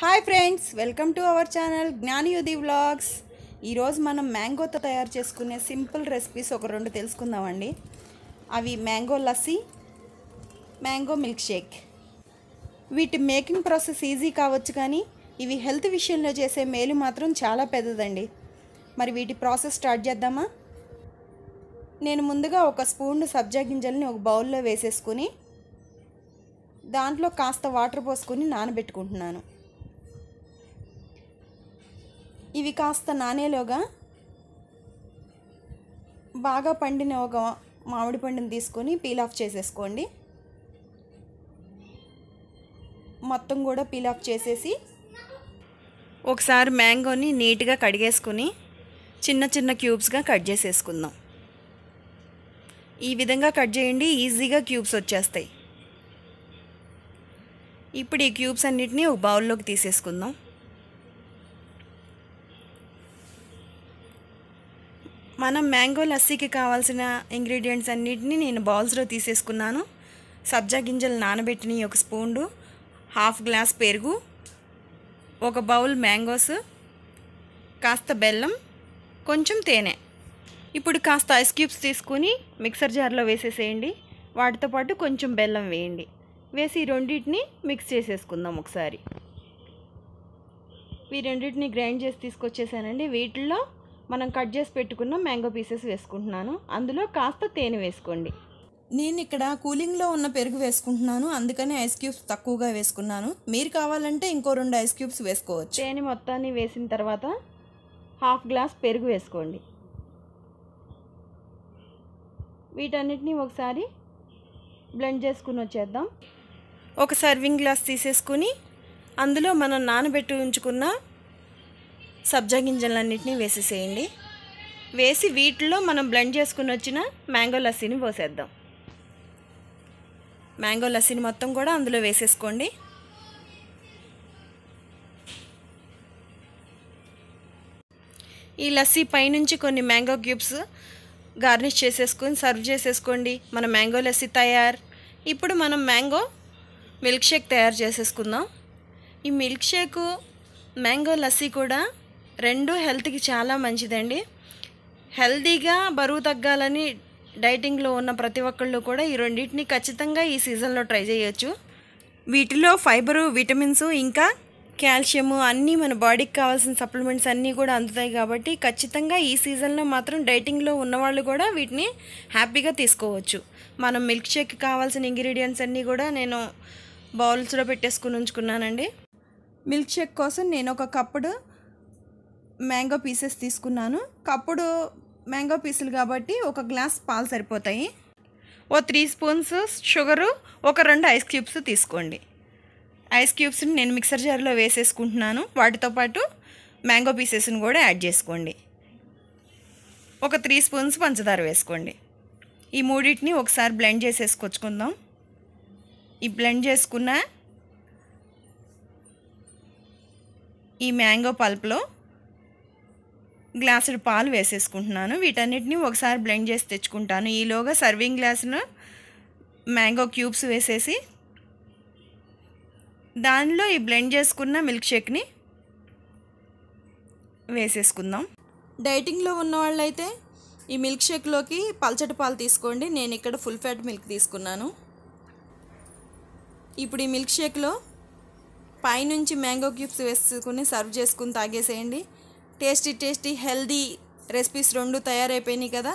hi friends welcome to our channel Gnanayudhi vlogs ఈరోజు మనం మ్యాంగోతో తయారు చేసుకునే సింపుల్ రెసిపీస్ ఒక రెండు తెలుసుకుందామండి అవి mango lassi mango milkshake వీటి మేకింగ్ ప్రాసెస్ ఈజీ కావచ్చు కానీ ఇవి హెల్త్ విషయంలో చేసే మేలు మాత్రం చాలా పెద్దదండి మరి వీటి ప్రాసెస్ స్టార్ట్ చేద్దామా నేను ముందుగా ఒక స్పూన్ సబ్జా గింజల్ని ఒక బౌల్లో వేసేసుకుని దాంట్లో కాస్త వాటర్ పోసుకుని నానబెట్టుకుంటున్నాను ఇవి కాస్త నానేలోగా బాగా పండిన ఒక మామిడి పండుని తీసుకొని పీల్ ఆఫ్ చేసేసుకోండి మొత్తం కూడా పీల్ ఆఫ్ చేసేసి ఒకసారి మ్యాంగోని నీట్గా కడిగేసుకుని చిన్న చిన్న క్యూబ్స్గా కట్ చేసేసుకుందాం ఈ విధంగా కట్ చేయండి ఈజీగా క్యూబ్స్ వచ్చేస్తాయి ఇప్పుడు ఈ క్యూబ్స్ అన్నిటినీ ఒక బౌల్లోకి తీసేసుకుందాం మనం మ్యాంగో లస్సీకి కావాల్సిన ఇంగ్రీడియంట్స్ అన్నిటిని నేను బౌల్స్లో తీసేసుకున్నాను సబ్జా గింజలు నానబెట్టిన ఒక స్పూన్డు హాఫ్ గ్లాస్ పెరుగు ఒక బౌల్ మ్యాంగోస్ కాస్త బెల్లం కొంచెం తేనె ఇప్పుడు కాస్త ఐస్ క్యూబ్స్ తీసుకుని మిక్సర్ జార్లో వేసేసేయండి వాటితో పాటు కొంచెం బెల్లం వేయండి వేసి రెండింటిని మిక్స్ చేసేసుకుందాం ఒకసారి ఈ రెండింటిని గ్రైండ్ చేసి తీసుకొచ్చేసానండి వీటిల్లో మనం కట్ చేసి పెట్టుకున్న మ్యాంగో పీసెస్ వేసుకుంటున్నాను అందులో కాస్త తేనె వేసుకోండి నేను ఇక్కడ కూలింగ్లో ఉన్న పెరుగు వేసుకుంటున్నాను అందుకని ఐస్ క్యూబ్స్ తక్కువగా వేసుకున్నాను మీరు కావాలంటే ఇంకో రెండు ఐస్ క్యూబ్స్ వేసుకోవచ్చు తేనె మొత్తాన్ని వేసిన తర్వాత హాఫ్ గ్లాస్ పెరుగు వేసుకోండి వీటన్నిటిని ఒకసారి బ్లెండ్ చేసుకుని వచ్చేద్దాం ఒక సర్వింగ్ గ్లాస్ తీసేసుకుని అందులో మనం నానబెట్టి ఉంచుకున్న సబ్జా అన్నింటినీ వేసేసేయండి వేసి వీటిలో మనం బ్లెండ్ చేసుకుని వచ్చిన మ్యాంగో లస్సీని పోసేద్దాం మ్యాంగో లస్సీని మొత్తం కూడా అందులో వేసేసుకోండి ఈ లస్సీ పైనుంచి కొన్ని మ్యాంగో క్యూబ్స్ గార్నిష్ చేసేసుకొని సర్వ్ చేసేసుకోండి మన మ్యాంగో లస్సీ తయారు ఇప్పుడు మనం మ్యాంగో మిల్క్ షేక్ తయారు చేసేసుకుందాం ఈ మిల్క్ షేకు మ్యాంగో లస్సీ కూడా రెండు హెల్త్కి చాలా మంచిదండి హెల్తీగా బరువు తగ్గాలని డైటింగ్లో ఉన్న ప్రతి ఒక్కళ్ళు కూడా ఈ రెండింటిని ఖచ్చితంగా ఈ సీజన్లో ట్రై చేయొచ్చు వీటిలో ఫైబరు విటమిన్స్ ఇంకా కాల్షియము అన్నీ మన బాడీకి కావాల్సిన సప్లిమెంట్స్ అన్నీ కూడా అందుతాయి కాబట్టి ఖచ్చితంగా ఈ సీజన్లో మాత్రం డైటింగ్లో ఉన్నవాళ్ళు కూడా వీటిని హ్యాపీగా తీసుకోవచ్చు మనం మిల్క్ షేక్ కావాల్సిన ఇంగ్రీడియంట్స్ అన్నీ కూడా నేను బౌల్స్లో పెట్టేసుకుని ఉంచుకున్నానండి మిల్క్ షేక్ కోసం నేను ఒక కప్పుడు మ్యాంగో పీసెస్ తీసుకున్నాను కప్పుడు మ్యాంగో పీసులు కాబట్టి ఒక గ్లాస్ పాలు సరిపోతాయి ఓ త్రీ స్పూన్స్ షుగరు ఒక రెండు ఐస్ క్యూబ్స్ తీసుకోండి ఐస్ క్యూబ్స్ని నేను మిక్సర్ జార్లో వేసేసుకుంటున్నాను వాటితో పాటు మ్యాంగో పీసెస్ని కూడా యాడ్ చేసుకోండి ఒక త్రీ స్పూన్స్ పంచదార వేసుకోండి ఈ మూడింటిని ఒకసారి బ్లెండ్ చేసేసుకొచ్చుకుందాం ఈ బ్లెండ్ చేసుకున్న ఈ మ్యాంగో పల్ప్లో గ్లాసుడు పాలు వేసేసుకుంటున్నాను వీటన్నిటిని ఒకసారి బ్లెండ్ చేసి తెచ్చుకుంటాను ఈలోగా సర్వింగ్ గ్లాసులో మ్యాంగో క్యూబ్స్ వేసేసి దానిలో ఈ బ్లెండ్ చేసుకున్న మిల్క్ షేక్ని వేసేసుకుందాం డైటింగ్లో ఉన్నవాళ్ళైతే ఈ మిల్క్ షేక్లోకి పల్చటి పాలు తీసుకోండి నేను ఇక్కడ ఫుల్ ఫ్యాట్ మిల్క్ తీసుకున్నాను ఇప్పుడు ఈ మిల్క్ షేక్లో పైనుంచి మ్యాంగో క్యూబ్స్ వేసుకుని సర్వ్ చేసుకుని తాగేసేయండి టేస్టీ టేస్టీ హెల్దీ రెసిపీస్ రెండు తయారైపోయినాయి కదా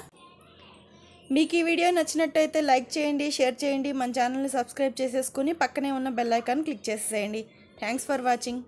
మీకు ఈ వీడియో నచ్చినట్టయితే లైక్ చేయండి షేర్ చేయండి మన ఛానల్ని సబ్స్క్రైబ్ చేసేసుకుని పక్కనే ఉన్న బెల్లైకాన్ క్లిక్ చేసేయండి థ్యాంక్స్ ఫర్ వాచింగ్